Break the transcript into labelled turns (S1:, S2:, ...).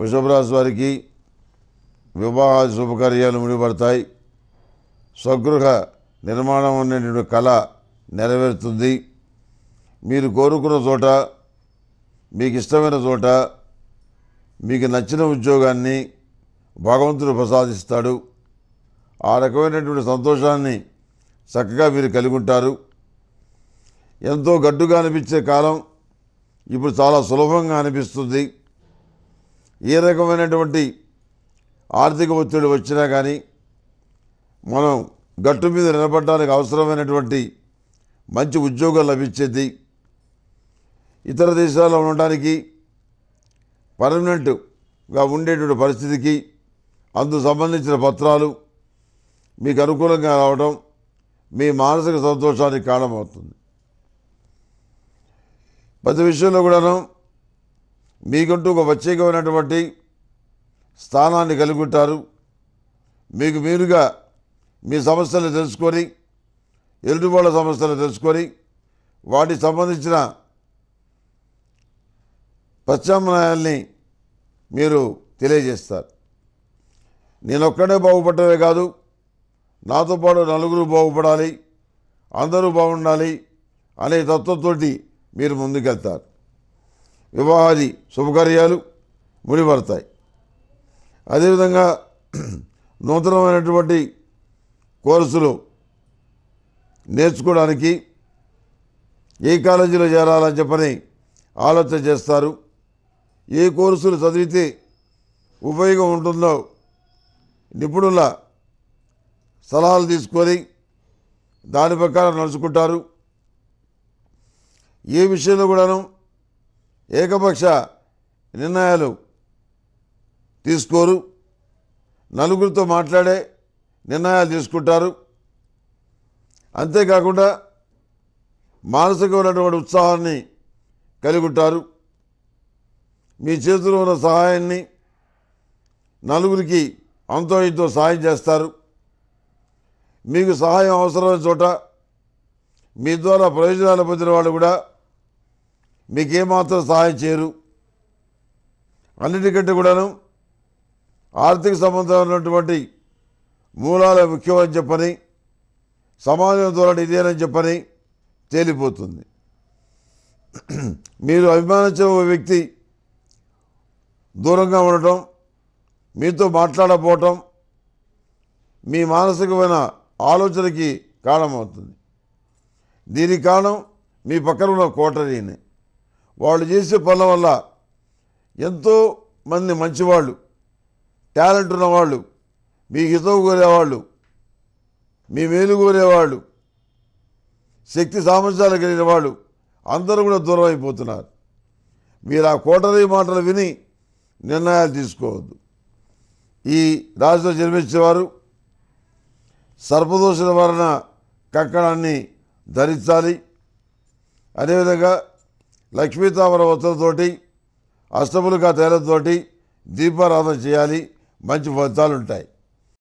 S1: వృషభరాశి వారికి వివాహ శుభకార్యాలు ముడిపడతాయి స్వగృహ నిర్మాణం అనేటువంటి కళ నెరవేరుతుంది మీరు కోరుకున్న చోట మీకు ఇష్టమైన చోట మీకు నచ్చిన ఉద్యోగాన్ని భగవంతుడు ప్రసాదిస్తాడు ఆ రకమైనటువంటి సంతోషాన్ని చక్కగా మీరు కలిగి ఉంటారు ఎంతో గడ్డుగా అనిపించే కాలం ఇప్పుడు చాలా సులభంగా అనిపిస్తుంది ఏ రకమైనటువంటి ఆర్థిక ఒత్తిడి వచ్చినా కానీ మనం గట్టు మీద నిలబడడానికి అవసరమైనటువంటి మంచి ఉద్యోగాలు లభించేది ఇతర దేశాల్లో ఉండడానికి పర్మనెంట్గా ఉండేటువంటి పరిస్థితికి అందుకు సంబంధించిన పత్రాలు మీకు అనుకూలంగా రావడం మీ మానసిక సంతోషానికి కారణమవుతుంది ప్రతి విషయంలో కూడాను మీకంటూ ఒక ప్రత్యేకమైనటువంటి స్థానాన్ని కలిగి ఉంటారు మీకు మీరుగా మీ సమస్యలు తెలుసుకొని ఎదుటివాళ్ళ సమస్యలు తెలుసుకొని వాటికి సంబంధించిన ప్రత్యామ్నాయాల్ని మీరు తెలియజేస్తారు నేనొక్కడే బాగుపడమే కాదు నాతో పాటు నలుగురు బాగుపడాలి అందరూ బాగుండాలి అనే తత్వంతో మీరు ముందుకెళ్తారు వివాహాది శుభకార్యాలు ముడిపడతాయి అదేవిధంగా నూతనమైనటువంటి కోర్సులు నేర్చుకోవడానికి ఏ కాలేజీలో చేరాలని చెప్పని ఆలోచన చేస్తారు ఏ కోర్సులు చదివితే ఉపయోగం ఉంటుందో నిపుణుల సలహాలు తీసుకొని దాని ప్రకారం నడుచుకుంటారు ఏ విషయంలో కూడాను ఏకపక్ష నిర్ణయాలు తీసుకోరు నలుగురితో మాట్లాడే నిర్ణయాలు తీసుకుంటారు అంతేకాకుండా మానసికమైనటువంటి ఉత్సాహాన్ని కలిగి ఉంటారు మీ చేతిలో ఉన్న సహాయాన్ని నలుగురికి అంతో ఇంతో సహాయం చేస్తారు మీకు సహాయం అవసరమైన చోట మీ ద్వారా ప్రయోజనాలు పొందిన వాళ్ళు కూడా మీకేమాత్రం సహాయం చేయరు అన్నిటికంటే కూడాను ఆర్థిక సంబంధాలు ఉన్నటువంటి మూలాలు ముఖ్యమని చెప్పని సమాజం ద్వారా ఇదేనని చెప్పని తేలిపోతుంది మీరు అభిమానించే ఒక వ్యక్తి దూరంగా ఉండటం మీతో మాట్లాడకపోవటం మీ మానసికమైన ఆలోచనకి కారణమవుతుంది దీనికి కారణం మీ పక్కన ఉన్న కోటరీనే వాళ్ళు చేసే పనుల వల్ల ఎంతో మంది మంచివాళ్ళు టాలెంట్ ఉన్నవాళ్ళు మీ హితం కోరేవాళ్ళు మీ మేలు కోరేవాళ్ళు శక్తి సామర్థ్యాలు కలిగిన వాళ్ళు అందరూ కూడా దూరం అయిపోతున్నారు మీరు ఆ కోటరీ మాటలు విని నిర్ణయాలు తీసుకోవద్దు ఈ రాశిలో జన్మించేవారు సర్పదోషణ వలన కక్కడాన్ని ధరించాలి అదేవిధంగా లక్ష్మీతామర వస్త్రంతోటి అష్టములుగా తేలతోటి దీపారాధన చేయాలి మంచి ఫలితాలు ఉంటాయి